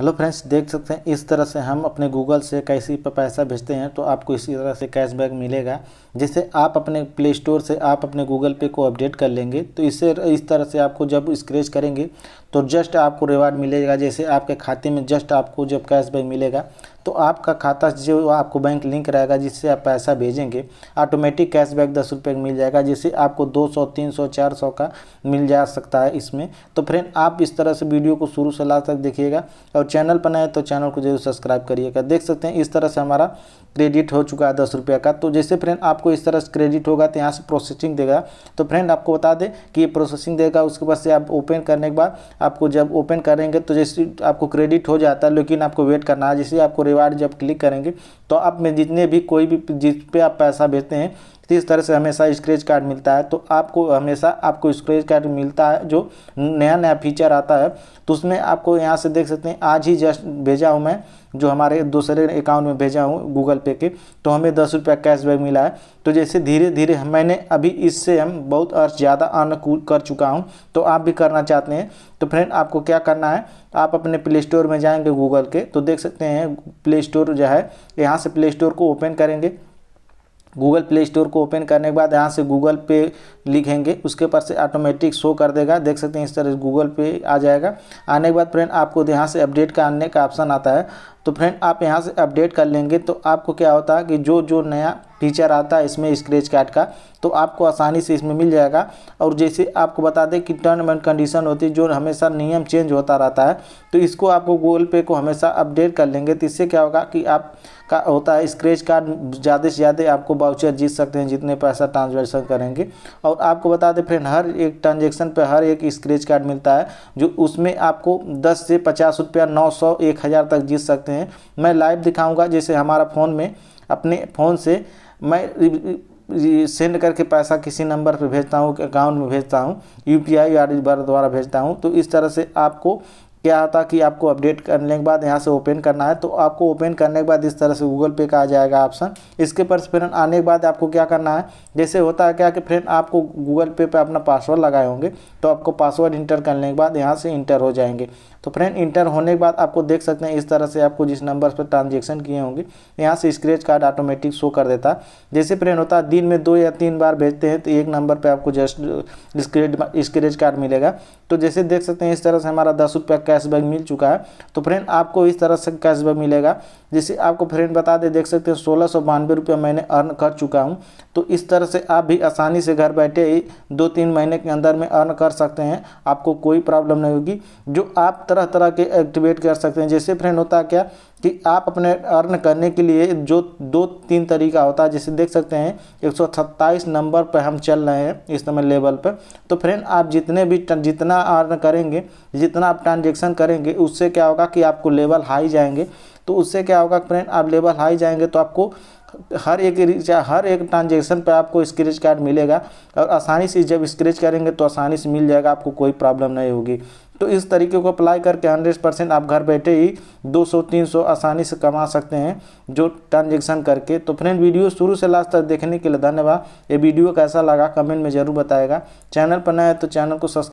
hello friends देख सकते हैं इस तरह से हम अपने गूगल से कैसी पर पैसा भेजते हैं तो आपको इसी तरह से कैशबैक मिलेगा जिससे आप अपने प्ले स्टोर से आप अपने गूगल पे को अपडेट कर लेंगे तो इससे इस तरह से आपको जब स्क्रेच करेंगे तो जस्ट आपको रिवार्ड मिलेगा जैसे आपके खाते में जस्ट आपको जब कैशबैक मिलेगा तो आपका खाता जो आपको बैंक लिंक रहेगा जिससे आप पैसा भेजेंगे ऑटोमेटिक कैशबैक दस रुपये मिल जाएगा जिससे आपको दो सौ तीन सौ चार सौ का मिल जा सकता है इसमें तो फ्रेंड आप इस तरह से वीडियो को शुरू से लास्ट तक देखिएगा और चैनल पर नए तो चैनल को जरूर सब्सक्राइब करिएगा देख सकते हैं इस तरह से हमारा क्रेडिट हो चुका है दस रुपये का तो जैसे फ्रेंड आपको इस तरह से क्रेडिट होगा तो यहाँ से प्रोसेसिंग देगा तो फ्रेंड आपको बता दें कि ये प्रोसेसिंग देगा उसके बाद से आप ओपन करने के बाद आपको जब ओपन करेंगे तो जैसे आपको क्रेडिट हो जाता है लेकिन आपको वेट करना है जैसे आपको रिवार्ड जब क्लिक करेंगे तो आप में जितने भी कोई भी जिस पर आप पैसा भेजते हैं तो इस तरह से हमेशा स्क्रेच कार्ड मिलता है तो आपको हमेशा आपको स्क्रेच कार्ड मिलता है जो नया नया फीचर आता है तो उसमें आपको यहाँ से देख सकते हैं आज ही जस्ट भेजा हूँ मैं जो हमारे दूसरे अकाउंट में भेजा हूँ गूगल पे के तो हमें दस रुपया कैशबैक मिला है तो जैसे धीरे धीरे मैंने अभी इससे हम बहुत अर्थ ज़्यादा अर्न कर चुका हूँ तो आप भी करना चाहते हैं तो फ्रेंड आपको क्या करना है आप अपने प्ले स्टोर में जाएंगे गूगल के तो देख सकते हैं प्ले स्टोर जो है यहाँ से प्ले स्टोर को ओपन करेंगे गूगल प्ले स्टोर को ओपन करने के बाद यहाँ से गूगल पे लिखेंगे उसके पास से ऑटोमेटिक शो कर देगा देख सकते हैं इस तरह गूगल पे आ जाएगा आने के बाद फ्रेंड आपको यहाँ से अपडेट का आने का ऑप्शन आता है तो फ्रेंड आप यहाँ से अपडेट कर लेंगे तो आपको क्या होता है कि जो जो नया फीचर आता है इसमें स्क्रेच कार्ड का तो आपको आसानी से इसमें मिल जाएगा और जैसे आपको बता दें कि टर्म एंड कंडीशन होती है जो हमेशा नियम चेंज होता रहता है तो इसको आपको गूगल पे को हमेशा अपडेट कर लेंगे तो इससे क्या होगा कि आप का होता है स्क्रेच कार्ड ज़्यादा से ज़्यादा आपको बाउचर जीत सकते हैं जितने पैसा ट्रांजेक्शन करेंगे और आपको बता दें फ्रेंड हर एक ट्रांजेक्शन पर हर एक स्क्रेच कार्ड मिलता है जो उसमें आपको दस से पचास रुपया नौ सौ एक हज़ार तक जीत सकते हैं सकते हैं मैं लाइव दिखाऊंगा जैसे हमारा फ़ोन में अपने फ़ोन से मैं सेंड करके पैसा किसी नंबर पर भेजता हूँ अकाउंट में भेजता हूँ यू पी आई द्वारा भेजता हूँ तो इस तरह से आपको क्या होता कि आपको अपडेट करने के बाद यहाँ से ओपन करना है तो आपको ओपन करने के बाद इस तरह से गूगल पे का आ जाएगा ऑप्शन इसके पर फ्रेंड आने के बाद आपको क्या करना है जैसे होता है क्या कि फ्रेंड आपको गूगल पे पे अपना पासवर्ड लगाए होंगे तो आपको पासवर्ड इंटर करने के बाद यहाँ से इंटर हो जाएंगे तो फ्रेंड इंटर होने के बाद आपको देख सकते हैं इस तरह से आपको जिस नंबर पर ट्रांजेक्शन किए होंगे यहाँ से स्क्रेच कार्ड ऑटोमेटिक शो कर देता है जैसे फ्रेंड होता है दिन में दो या तीन बार भेजते हैं तो एक नंबर पर आपको जस्ट स्क्रेच स्क्रेच कार्ड मिलेगा तो जैसे देख सकते हैं इस तरह से हमारा दस रुपये कैशबैक मिल चुका है तो फ्रेंड आपको इस तरह से कैशबैक मिलेगा जिसे आपको फ्रेंड बता दे देख सकते हैं सोलह सौ बानवे रुपये मैंने अर्न कर चुका हूँ तो इस तरह से आप भी आसानी से घर बैठे ही दो तीन महीने के अंदर में अर्न कर सकते हैं आपको कोई प्रॉब्लम नहीं होगी जो आप तरह तरह के एक्टिवेट कर सकते हैं जैसे फ्रेंड होता है क्या कि आप अपने अर्न करने के लिए जो दो तीन तरीका होता है जैसे देख सकते हैं एक नंबर पर हम चल रहे हैं इस समय लेवल पर तो फ्रेंड आप जितने भी जितना अर्न करेंगे जितना आप ट्रांजेक्शन करेंगे उससे क्या होगा कि आपको लेवल हाई जाएंगे तो उससे क्या होगा फ्रेंड आप लेवल हाई जाएंगे तो आपको हर एक हर एक ट्रांजेक्शन पर आपको स्क्रेच कार्ड मिलेगा और आसानी से जब स्क्रेच करेंगे तो आसानी से मिल जाएगा आपको कोई प्रॉब्लम नहीं होगी तो इस तरीके को अप्लाई करके हंड्रेड परसेंट आप घर बैठे ही 200 300 आसानी से कमा सकते हैं जो ट्रांजेक्शन करके तो फ्रेंड वीडियो शुरू से लास्ट तक देखने के लिए धन्यवाद ये वीडियो कैसा लगा कमेंट में ज़रूर बताएगा चैनल पर नया है तो चैनल को सब्सक्राइब